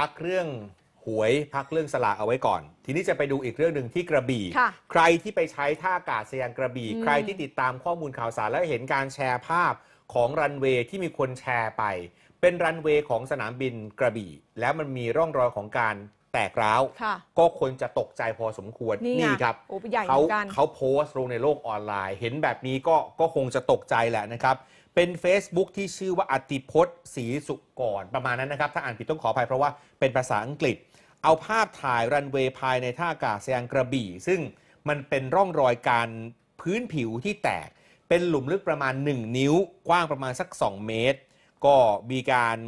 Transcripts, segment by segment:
พักเรื่องหวยพักเรื่องสลากเอาไว้ก่อน ทีนี้จะไปดูอีกเรื่องหนึ่งที่กระบี่ใครที่ไปใช้ท่าอากาศยานกระบี่ใครที่ติดตามข้อมูลข่าวสารและเห็นการแชร์ภาพของรันเวย์ที่มีคนแชร์ไป เป็นรันเวย์ของสนามบินกระบี่ แล้วมันมีร่องรอยของการแตกร้าว ก็คนจะตกใจพอสมควร นี่ครับเขาเขาโพสต์ลงในโลกออนไลน์ เห็นแบบนี้ก็ก็คงจะตกใจแหละนะครับ เป็น Facebook ที่ชื่อว่าอติพจน์ศรีสุกรประมาณนั้นนะครับ ถ้าอ่านผิดต้องขออภัยเพราะว่าเป็นภาษาอังกฤษ เอาภาพถ่ายรันเวย์ภายในท่าอากาศยานกระบี่ ซึ่งมันเป็นร่องรอยการพื้นผิวที่แตก เป็นหลุมลึกประมาณ 1 นิ้วกว้างประมาณสัก2เมตร ก็มีการ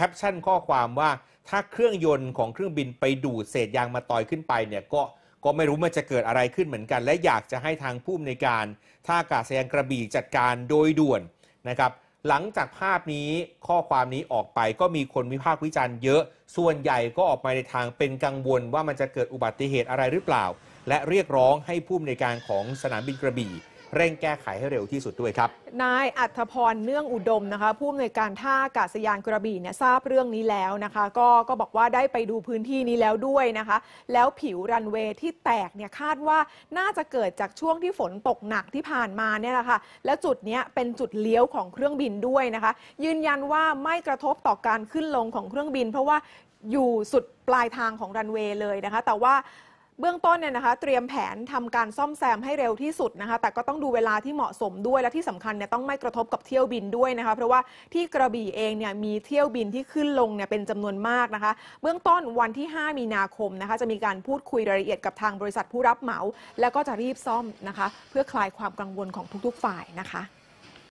แคปชั่นข้อความว่าถ้าเครื่องยนต์ของเครื่องบินไปดูดเศษยางมาตอยขึ้นไปเนี่ยก็ก็ไม่รู้มันจะเกิดอะไรขึ้นเหมือนกันและอยากจะให้ทางผู้มีนการท่าอากาศยานกระบี่จัดการโดยด่วนนะครับหลังจากภาพนี้ข้อความนี้ออกไปก็มีคนวิพากษ์วิจารณ์เยอะ ส่วนใหญ่ก็ออกมาในทางเป็นกังวลว่ามันจะเกิดอุบัติเหตุอะไรหรือเปล่า และเรียกร้องให้ผู้มีนการของสนามบินกระบี่เร่งแก้ไขให้เร็วที่สุดด้วยครับ นายอัธพรเนื่องอุดมนะคะผู้อำนวยการท่าอากาศยานกระบี่เนี่ยทราบเรื่องนี้แล้วนะคะก็ก็บอกว่าได้ไปดูพื้นที่นี้แล้วด้วยนะคะ แล้วผิวรันเวย์ที่แตกเนี่ยคาดว่าน่าจะเกิดจากช่วงที่ฝนตกหนักที่ผ่านมาเนี่ยแหละคะ่ะและจุดนี้เป็นจุดเลี้ยวของเครื่องบินด้วยนะคะ ยืนยันว่าไม่กระทบต่อการขึ้นลงของเครื่องบิน เพราะว่าอยู่สุดปลายทางของรันเวย์เลยนะคะ แต่ว่าเบื้องต้นเนี่ยนะคะเตรียมแผนทำการซ่อมแซมให้เร็วที่สุดนะคะ แต่ก็ต้องดูเวลาที่เหมาะสมด้วย และที่สำคัญเนี่ยต้องไม่กระทบกับเที่ยวบินด้วยนะคะ เพราะว่าที่กระบี่เองเนี่ยมีเที่ยวบินที่ขึ้นลงเนี่ยเป็นจำนวนมากนะคะ เบื้องต้นวันที่ 5 มีนาคมนะคะ จะมีการพูดคุยรายละเอียดกับทางบริษัทผู้รับเหมาแล้วก็จะรีบซ่อมนะคะ เพื่อคลายความกังวลของทุกๆฝ่ายนะคะ